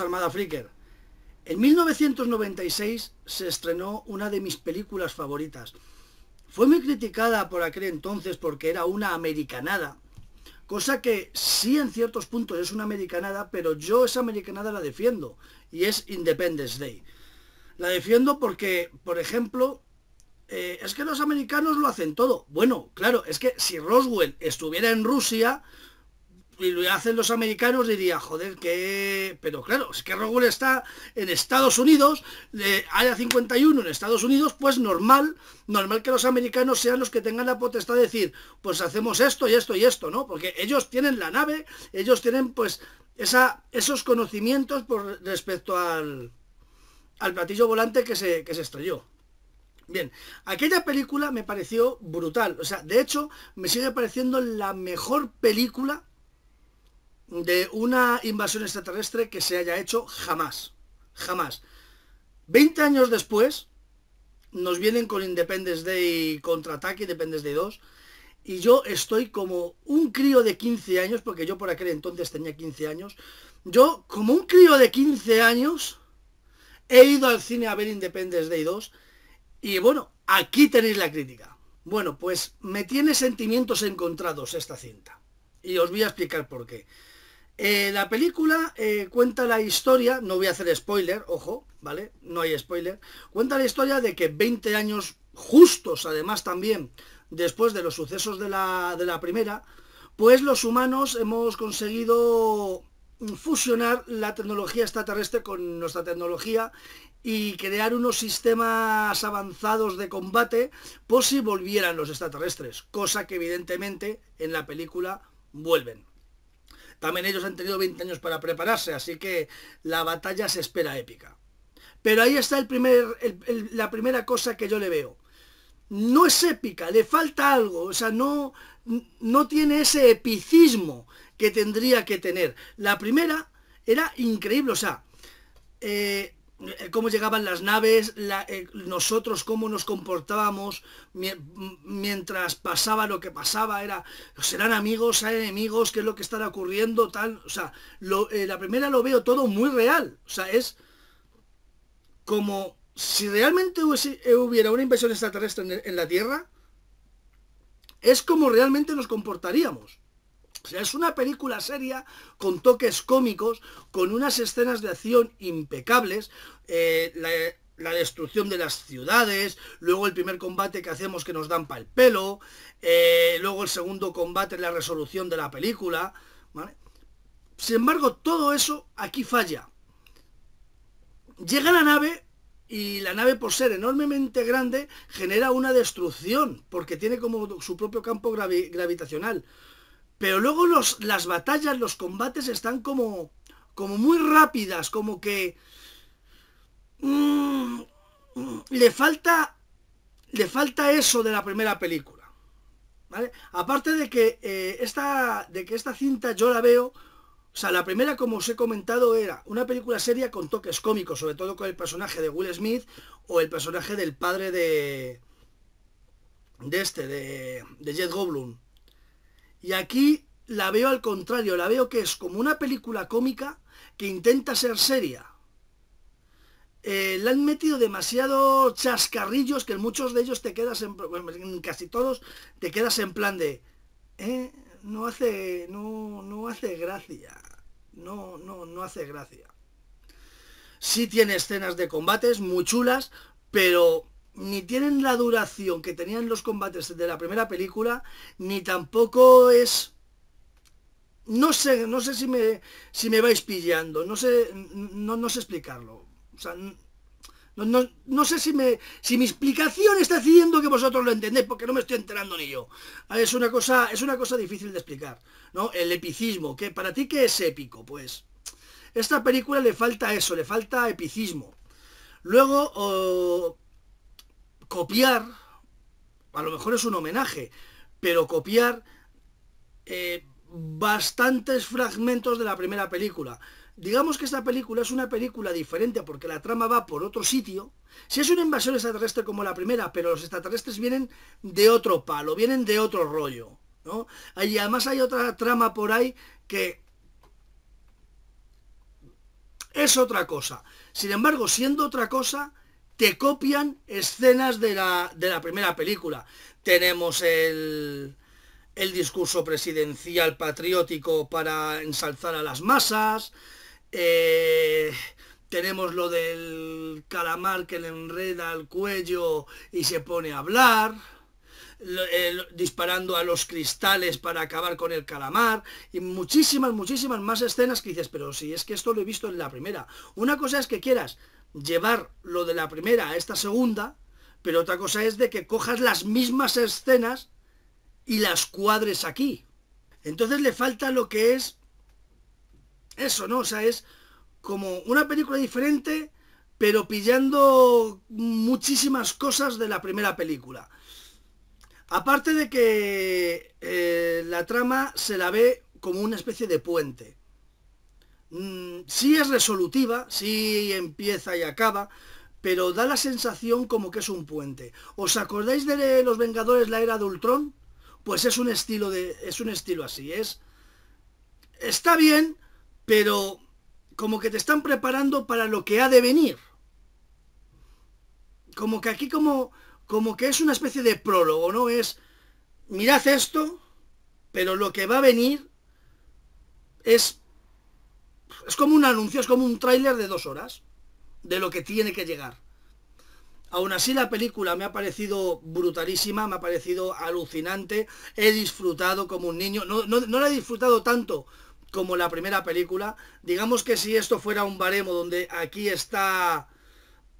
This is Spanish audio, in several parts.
Armada Flicker. En 1996 se estrenó una de mis películas favoritas. Fue muy criticada por aquel entonces porque era una americanada, cosa que sí en ciertos puntos es una americanada, pero yo esa americanada la defiendo, y es Independence Day. La defiendo porque, por ejemplo, eh, es que los americanos lo hacen todo. Bueno, claro, es que si Roswell estuviera en Rusia, y lo hacen los americanos, diría, joder, que... Pero claro, es que Rogul está en Estados Unidos, de Área 51 en Estados Unidos, pues normal, normal que los americanos sean los que tengan la potestad de decir, pues hacemos esto y esto y esto, ¿no? Porque ellos tienen la nave, ellos tienen pues esa, esos conocimientos por respecto al, al platillo volante que se, que se estrelló. Bien, aquella película me pareció brutal. O sea, de hecho, me sigue pareciendo la mejor película de una invasión extraterrestre que se haya hecho jamás. Jamás. 20 años después, nos vienen con Independence Day contraataque, Independence Day 2, y yo estoy como un crío de 15 años, porque yo por aquel entonces tenía 15 años, yo como un crío de 15 años he ido al cine a ver Independence Day 2, y bueno, aquí tenéis la crítica. Bueno, pues me tiene sentimientos encontrados esta cinta, y os voy a explicar por qué. Eh, la película eh, cuenta la historia, no voy a hacer spoiler, ojo, ¿vale? No hay spoiler. Cuenta la historia de que 20 años justos, además también, después de los sucesos de la, de la primera, pues los humanos hemos conseguido fusionar la tecnología extraterrestre con nuestra tecnología y crear unos sistemas avanzados de combate por si volvieran los extraterrestres, cosa que evidentemente en la película vuelven. También ellos han tenido 20 años para prepararse, así que la batalla se espera épica. Pero ahí está la primera cosa que yo le veo. No es épica, le falta algo, o sea, no, no tiene ese epicismo que tendría que tener. La primera era increíble, o sea, eh, eh, cómo llegaban las naves, eh, nosotros cómo nos comportábamos mientras pasaba lo que pasaba, era, serán amigos, serán enemigos, qué es lo que estará ocurriendo, tal, o sea, eh, la primera lo veo todo muy real, o sea, es como si realmente hubiera una invasión extraterrestre en la Tierra, es como realmente nos comportaríamos es una película seria con toques cómicos, con unas escenas de acción impecables. Eh, la, destrucción de las ciudades, luego el primer combate que hacemos que nos dan el pelo, eh, luego el segundo combate, la resolución de la película, Sin embargo, todo eso aquí falla. Llega la nave y la nave por ser enormemente grande genera una destrucción, porque tiene como su propio campo gravitacional. Pero luego las batallas, los combates están como, como muy rápidas, como que mm, mm, le falta le falta eso de la primera película. Aparte de que, eh, esta, de que esta cinta yo la veo, o sea, la primera, como os he comentado, era una película seria con toques cómicos, sobre todo con el personaje de Will Smith o el personaje del padre de... de este, de, de Jet Goblin. Y aquí la veo al contrario, la veo que es como una película cómica que intenta ser seria. Eh, le han metido demasiados chascarrillos que en muchos de ellos te quedas en, casi todos te quedas en plan de eh, no hace no, no hace gracia no no no hace gracia sí tiene escenas de combates muy chulas pero ni tienen la duración que tenían los combates de la primera película, ni tampoco es... No sé, no sé si me, si me vais pillando, no sé, no, sé explicarlo. O sea, no, no, no, sé si, me, si mi explicación está haciendo que vosotros lo entendéis, porque no me estoy enterando ni yo. Ah, es una cosa, es una cosa difícil de explicar, ¿no? El epicismo, que para ti qué es épico, pues. Esta película le falta eso, le falta epicismo. Luego, copiar, a lo mejor es un homenaje, pero copiar eh, bastantes fragmentos de la primera película. Digamos que esta película es una película diferente porque la trama va por otro sitio. Si es una invasión extraterrestre como la primera, pero los extraterrestres vienen de otro palo, vienen de otro rollo. ¿no? además hay otra trama por ahí que es otra cosa. Sin embargo, siendo otra cosa, te copian escenas de la, primera película. Tenemos el, discurso presidencial patriótico para ensalzar a las masas. Eh, tenemos lo del calamar que le enreda al cuello y se pone a hablar. disparando a los cristales para acabar con el calamar y muchísimas, muchísimas más escenas que dices, pero si es que esto lo he visto en la primera. Una cosa es que quieras llevar lo de la primera a esta segunda, pero otra cosa es de que cojas las mismas escenas y las cuadres aquí. Entonces le falta lo que es eso, ¿no? O sea, es como una película diferente, pero pillando muchísimas cosas de la primera película. Aparte de que eh, la trama se la ve como una especie de puente. Mm, sí es resolutiva, sí empieza y acaba, pero da la sensación como que es un puente. ¿Os acordáis de Los Vengadores la era de Ultron? Pues es un estilo de es un estilo así, es está bien, pero como que te están preparando para lo que ha de venir. Como que aquí como como que es una especie de prólogo, ¿no? Es mirad esto, pero lo que va a venir es es como un anuncio, es como un tráiler de dos horas de lo que tiene que llegar. Aún así la película me ha parecido brutalísima, me ha parecido alucinante, he disfrutado como un niño, no, la he disfrutado tanto como la primera película. Digamos que si esto fuera un baremo donde aquí está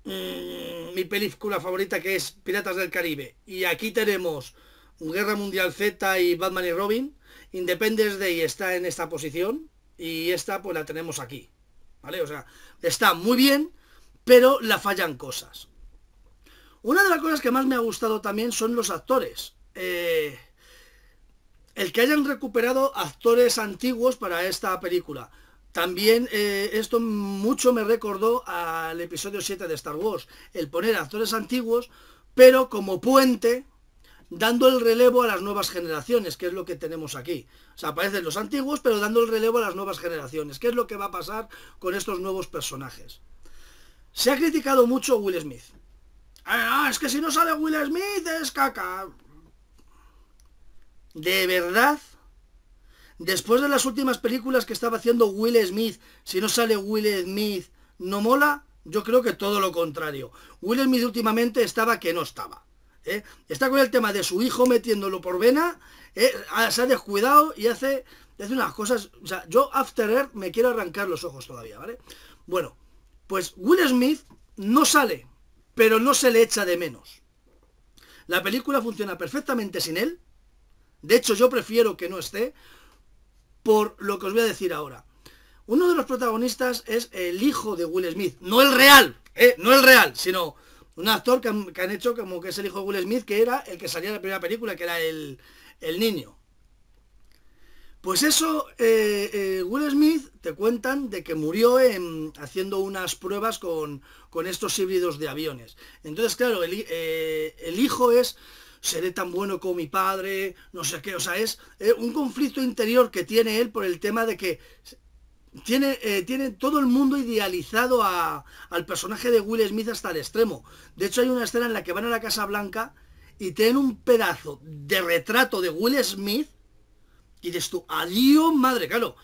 mm, mi película favorita que es Piratas del Caribe y aquí tenemos Guerra Mundial Z y Batman y Robin, Independence Day está en esta posición, y esta pues la tenemos aquí, ¿vale? O sea, está muy bien, pero la fallan cosas. Una de las cosas que más me ha gustado también son los actores. Eh, el que hayan recuperado actores antiguos para esta película. También eh, esto mucho me recordó al episodio 7 de Star Wars, el poner actores antiguos, pero como puente dando el relevo a las nuevas generaciones, que es lo que tenemos aquí. O sea, aparecen los antiguos, pero dando el relevo a las nuevas generaciones, que es lo que va a pasar con estos nuevos personajes. Se ha criticado mucho Will Smith. Ah, ah, es que si no sale Will Smith es caca. De verdad, después de las últimas películas que estaba haciendo Will Smith, si no sale Will Smith, ¿no mola? Yo creo que todo lo contrario. Will Smith últimamente estaba que no estaba. ¿eh? Está con el tema de su hijo metiéndolo por vena, ¿eh? ah, se ha descuidado y hace, hace unas cosas... O sea, yo After Earth me quiero arrancar los ojos todavía, ¿vale? Bueno, pues Will Smith no sale, pero no se le echa de menos. La película funciona perfectamente sin él. De hecho, yo prefiero que no esté por lo que os voy a decir ahora. Uno de los protagonistas es el hijo de Will Smith, no el real, ¿eh? no el real, sino un actor que han, hecho como que es el hijo de Will Smith, que era el que salía en la primera película, que era el, niño. Pues eso, eh, eh, Will Smith te cuentan de que murió haciendo unas pruebas con, estos híbridos de aviones. Entonces, claro, el, eh, el, hijo es, seré tan bueno como mi padre, no sé qué, o sea, es un conflicto interior que tiene él por el tema de que tiene, eh, tiene todo el mundo idealizado al personaje de Will Smith hasta el extremo. De hecho, hay una escena en la que van a la Casa Blanca y tienen un pedazo de retrato de Will Smith y dices tú, adiós madre, claro.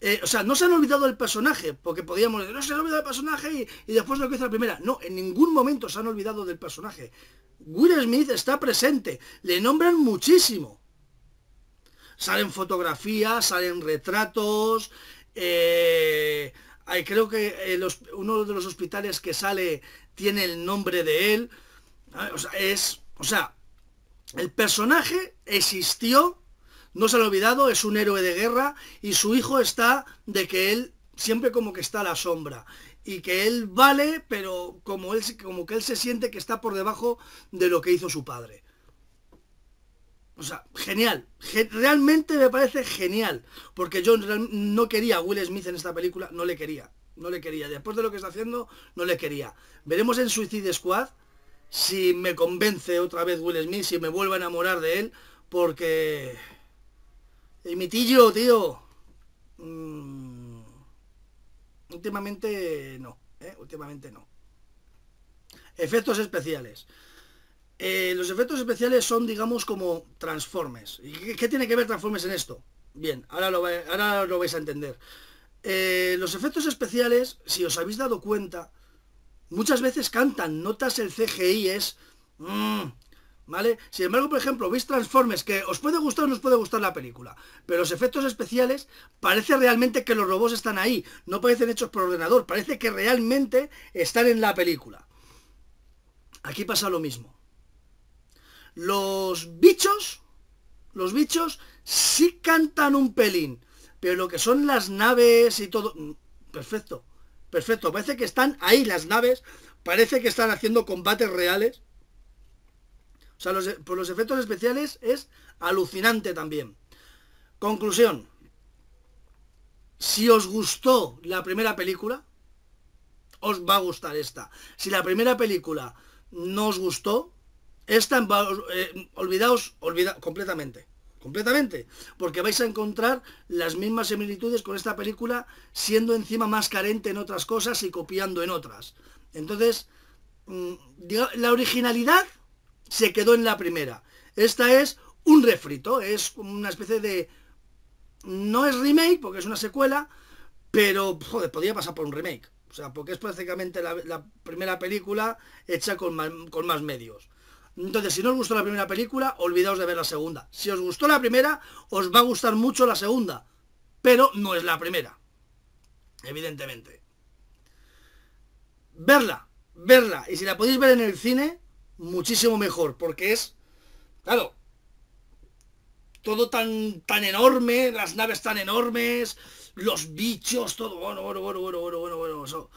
Eh, o sea, no se han olvidado del personaje, porque podíamos decir, no se han olvidado del personaje y, y después lo que hizo la primera. No, en ningún momento se han olvidado del personaje. Will Smith está presente, le nombran muchísimo. Salen fotografías, salen retratos, eh, creo que eh, uno de los hospitales que sale tiene el nombre de él. Ah, o sea, es, o sea, el personaje existió, no se lo ha olvidado, es un héroe de guerra y su hijo está de que él siempre como que está a la sombra y que él vale, pero como él como que él se siente que está por debajo de lo que hizo su padre. O sea, genial. realmente me parece genial. Porque yo no quería a Will Smith en esta película, no le quería. No le quería. Después de lo que está haciendo, no le quería. Veremos en Suicide Squad si me convence otra vez Will Smith, si me vuelvo a enamorar de él, porque... ¡Emitillo, tío, tío. Mm, últimamente no, ¿eh? últimamente no. Efectos especiales. Eh, los efectos especiales son, digamos, como transformes. qué, tiene que ver transformes en esto? Bien, ahora lo, vais a entender. Eh, los efectos especiales, si os habéis dado cuenta, muchas veces cantan notas el CGI, es... Mm, ¿Vale? Sin embargo, por ejemplo, veis transformes que os puede gustar o no os puede gustar la película, pero los efectos especiales parece realmente que los robots están ahí, no parecen hechos por ordenador, parece que realmente están en la película. Aquí pasa lo mismo. Los bichos, los bichos sí cantan un pelín, pero lo que son las naves y todo, mm, perfecto, perfecto, parece que están ahí las naves, parece que están haciendo combates reales. O sea, e, por los efectos especiales es alucinante también. Conclusión. Si os gustó la primera película, os va a gustar esta. Si la primera película no os gustó, esta, eh, olvidaos, olvida, completamente, completamente, porque vais a encontrar las mismas similitudes con esta película, siendo encima más carente en otras cosas y copiando en otras. Entonces, mm, la originalidad se quedó en la primera. Esta es un refrito, es una especie de... No es remake, porque es una secuela, pero, podría pasar por un remake. O sea, porque es prácticamente la, primera película hecha con más medios. Entonces, si no os gustó la primera película, olvidaos de ver la segunda. Si os gustó la primera, os va a gustar mucho la segunda. Pero no es la primera. Evidentemente. Verla, verla. Y si la podéis ver en el cine, muchísimo mejor. Porque es, claro, todo tan, tan enorme, las naves tan enormes, los bichos, todo. Bueno, bueno, bueno, bueno, bueno, bueno, bueno. Eso.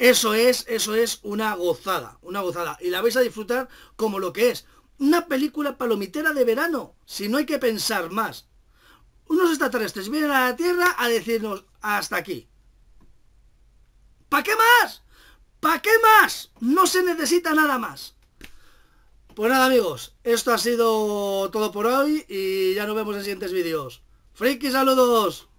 Eso es, eso es una gozada, una gozada. Y la vais a disfrutar como lo que es. Una película palomitera de verano, si no hay que pensar más. Unos extraterrestres vienen a la Tierra a decirnos hasta aquí. ¿Para qué más? ¿Para qué más? No se necesita nada más. Pues nada amigos, esto ha sido todo por hoy y ya nos vemos en siguientes vídeos. ¡Friki saludos!